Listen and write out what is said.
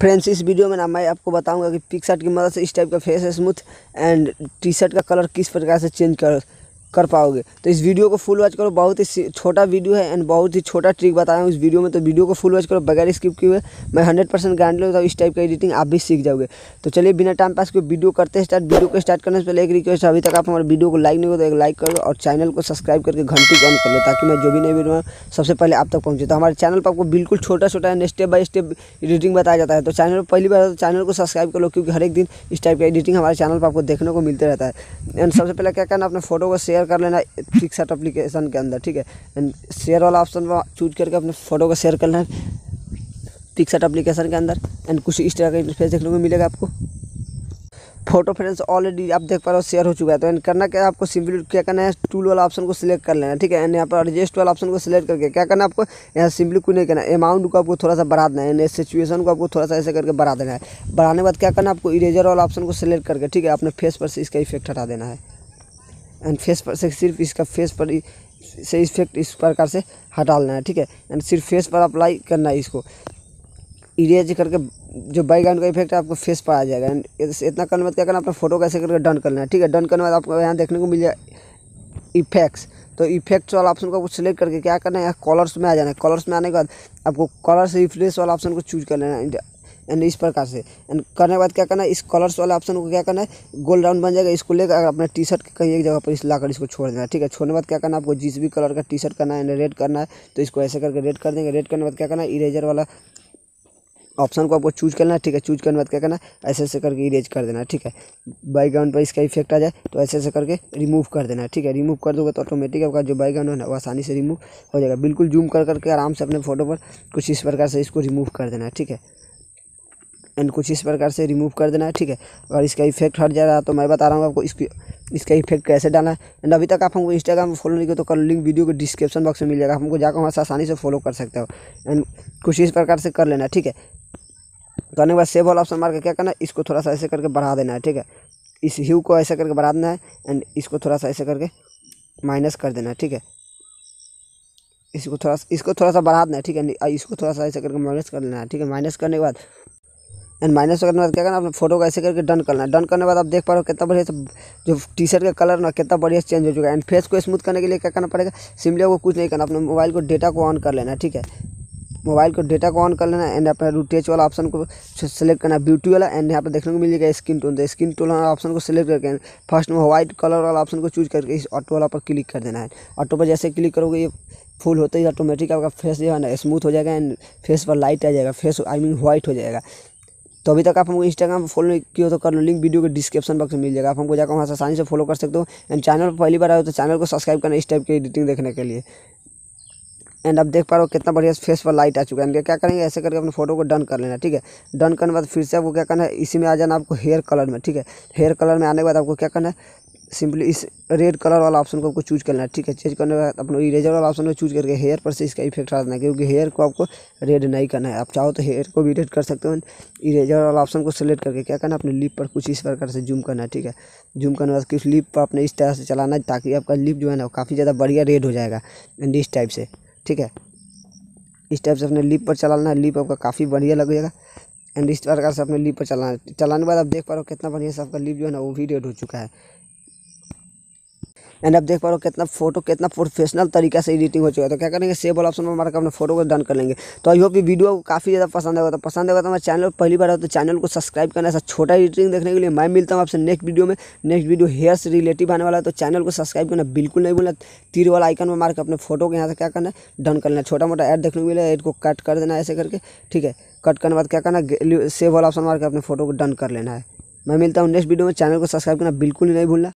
friends इस video में ना मैं आपको बताऊंगा कि पिक शर्ट की मदद से इस टाइप का face smooth and T shirt का कलर किस प्रकार से चेंज कर कर पाओगे तो इस वीडियो को फुल वॉच करो बहुत ही छोटा वीडियो है एंड बहुत ही छोटा ट्रिक बताया हूँ इस वीडियो में तो वीडियो को फुल वॉच करो बगैर स्किप किए हुए मैं हंड्रेड परसेंट गारंटी लूँगा हूँ इस टाइप का एडिटिंग आप भी सीख जाओगे तो चलिए बिना टाइम पास के वीडियो करते स्टार्ट वीडियो को स्टार्ट करने से पहले एक रिक्वेस्ट अभी तक आप हमारे वीडियो को लाइक नहीं हो तो एक लाइक करो और चैनल को सब्सक्राइब करके घंटी ऑन कर लो ताकि मैं जो भी नई वीडियो सबसे पहले आप तक पहुँचे तो हमारे चैनल पर आपको बिल्कुल छोटा छोटा and step by step editing बताया जाता है तो चैनल पर पहली बार तो चैनल को सब्सक्राइब कर लो क्योंकि हर एक दिन इस टाइप का एडिटिंग हमारे चैनल पर आपको देखने को मिलते रहता है एंड सबसे पहले क्या करना अपने फोटो को शेयर शेयर कर लेना पिक्सट अप्लीकेशन के अंदर ठीक है एंड शेयर वाला ऑप्शन चूज करके अपने फ़ोटो को शेयर कर लेना पिक्सट अप्लीकेशन के अंदर एंड कुछ इस तरह का इंटरफेस देखने को मिलेगा आपको फोटो फ्रेंड्स ऑलरेडी आप देख पा रहे हो शेयर हो चुका है तो एंड करना क्या है आपको सिंपली क्या करना है टूल वाला ऑप्शन को सिलेक्ट कर लेना ठीक है एंड यहाँ पर एडजस्ट वाला ऑप्शन को सिलेक्ट करके क्या करना है आपको यहाँ सिंपली कुछ नहीं करना है अमाउंट को आपको थोड़ा सा बढ़ा देना है एंड सिचुएशन को आपको थोड़ा सा ऐसे करके बढ़ा देना है बढ़ाने के बाद क्या करना है आपको इरेजर वाला ऑप्शन को सिलेक्ट करके ठीक है अपने फेस पर से इसका इफेक्ट हटा देना है एंड फेस पर से सिर्फ इसका फेस पर से इफेक्ट इस प्रकार से हटा लेना है ठीक है एंड सिर्फ फेस पर अप्लाई करना है इसको इरेज करके जो बैकग्राउंड का इफेक्ट है आपको फेस पर आ जाएगा एंड इतना करने बाद क्या करना अपना फोटो कैसे करके डन करना है ठीक है डन करने बाद आपको यहाँ देखने को मिल जाए इफेक्ट्स तो इफेक्ट्स वाला ऑप्शन को सिलेक्ट करके क्या करना है कलर्स में आ जाना है कलर्स में आने के बाद आपको कलर से रिफ्रेश वाला ऑप्शन को चूज कर लेना है एंड इस प्रकार से एंड करने के बाद क्या करना है इस कलर्स वाले ऑप्शन को क्या करना है गोल राउंड बन जाएगा इसको लेकर अगर अपने टी शर्ट के कहीं एक जगह पर इस लाकर इसको छोड़ देना है ठीक है छोड़ने बाद क्या करना है आपको जिस भी कलर का टी शर्ट करना है एंड रेड करना है तो इसको ऐसे करके रेड कर देंगे रेड करने बाद क्या करना है इरेजर वाला ऑप्शन को आपको चूज करना है ठीक है चूज करने बाद क्या करना है ऐसे ऐसे करके इरेज कर देना है ठीक है बैकग्राउंड पर इसका इफेक्ट आ जाए तो ऐसे ऐसे करके रिमूव कर देना है ठीक है रिमूव कर दोगे तो ऑटोमेटिक आपका जो बैकग्राउंड है वो आसानी से रिमूव हो जाएगा बिल्कुल जूम कर करके आराम से अपने फोटो पर कुछ इस प्रकार से इसको रिमूव कर देना है ठीक है एंड कुछ इस प्रकार से रिमूव कर देना है ठीक है अगर इसका इफेक्ट हट जा रहा है तो मैं बता रहा हूँ आपको इसकी इसका इफेक्ट कैसे डालना है एंड अभी तक आप हमको इंस्टाग्राम में फॉलो नहीं किया तो कल लिंक वीडियो के डिस्क्रिप्शन बॉक्स में मिल जाएगा हमको जाकर वहाँ से आसानी से फॉलो कर सकते हो एंड कुछ इस प्रकार से कर लेना है ठीक है करने तो के बाद सेव ऑल ऑप्शन मार के क्या करना है इसको थोड़ा सा ऐसे करके बढ़ा देना है ठीक है इस ह्यू को ऐसे करके बढ़ा देना है एंड इसको थोड़ा सा ऐसे करके माइनस कर देना है ठीक है इसको थोड़ा इसको थोड़ा सा बढ़ा देना है ठीक है इसको थोड़ा सा ऐसे करके माइनस कर लेना है ठीक है माइनस करने के बाद एंड माइनस करने के बाद क्या करना अपने फोटो को ऐसे करके डन करना है डन करने के बाद आप देख पा रहे हो कितना बढ़िया जो टी शर्ट का कलर ना कितना बढ़िया चेंज हो चुका है एंड फेस को स्मूथ करने के लिए क्या करना पड़ेगा सिमली को कुछ नहीं करना अपने मोबाइल को डेटा को ऑन कर लेना ठीक है मोबाइल को डेटा को ऑन कर लेना एंड अपना रूटेज वाला ऑप्शन को सेलेक्ट करना ब्यूटी वाला एंड यहाँ पर देखने को मिलेगा स्किन टोन तो स्किन टोन वाला ऑप्शन को सिलेक्ट करके फर्स्ट में व्हाइट कलर वाला ऑप्शन को चूज करके इस ऑटो वाला पर क्लिक कर देना है ऑटो पर जैसे क्लिक करोगे ये फुल होते ही ऑटोमेटिक आपका फेस जो है ना स्मूथ हो जाएगा एंड फेस पर लाइट आ जाएगा फेस आई मीन व्हाइट हो जाएगा तो अभी तक आप हमको इंस्टाग्राम फॉलो नहीं किया तो कर लो लिंक वीडियो के डिस्क्रिप्शन बॉक्स में मिल जाएगा आप हमको जाकर वहाँ से आसानी से फॉलो कर सकते हो एंड चैनल पर पहली बार आए हो तो चैनल को सब्सक्राइब करना इस टाइप की एडिटिंग देखने के लिए एंड आप देख पा रहे हो कितना बढ़िया फेस पर लाइट आ चुका है क्या करेंगे ऐसे करके अपने फोटो को डन कर लेना ठीक है डन करने के बाद फिर से आपको क्या करना है इसी में आ जाना आपको हेयर कलर में ठीक है हेयर कलर में आने के बाद आपको क्या करना है सिंपली इस रेड कलर वाला ऑप्शन को आपको चूज करना है ठीक है चेंज करने के बाद अपना इरेजर वाला ऑप्शन को चूज करके हेयर पर से इसका इफेक्ट आ है क्योंकि हेयर को आपको रेड नहीं करना है आप चाहो तो हेयर को भी रेड कर सकते हो इरेजर वाला ऑप्शन को सेलेक्ट करके क्या करना है अपने लिप पर कुछ इस प्रकार से जूम करना है ठीक है जूम करने के बाद कुछ लिप पर अपने इस तरह से चलाना है ताकि आपका लिप जो है ना काफ़ी ज़्यादा बढ़िया रेड हो जाएगा एंड इस टाइप से ठीक है इस टाइप से अपने लिप पर चलाना है लिप आपका काफ़ी बढ़िया लगेगा एंड इस प्रकार से अपने लिप पर चलाना चलाने के बाद आप देख पा रहे हो कितना बढ़िया से आपका लिप जो है ना वो भी रेड हो चुका है एंड आप देख पा रहे हो कितना फोटो कितना प्रोफेशनल तरीके से एडिटिंग हो चुका है तो क्या करेंगे सेव ऑप्शन में हमारा अपने फोटो को डन कर लेंगे तो आई होप ये वीडियो को काफ़ी ज़्यादा पसंद आएगा तो पसंद होगा तो हमारे चैनल पर पहली बार हो तो चैनल को सब्सक्राइब करना ऐसा छोटा एडिटिंग देखने के लिए मैं मिलता हूँ आपसे नेक्स्ट वीडियो में नेक्स्ट वीडियो हेयर से रिलेटिव आने वाला है तो चैनल को सब्सक्राइब करना बिल्कुल नहीं भूलना तीर वाला आइकन में मारकर अपने फोटो को यहाँ से क्या करना है डन लेना छोटा मोटा एड देखने को मिला एड को कट कर देना ऐसे करके ठीक है कट करने के बाद क्या करना सेव वाला ऑप्शन मारकर अपने फोटो को डन कर लेना है मैं मिलता हूँ नेक्स्ट वीडियो में चैनल को सब्सक्राइब करना बिल्कुल नहीं भूलना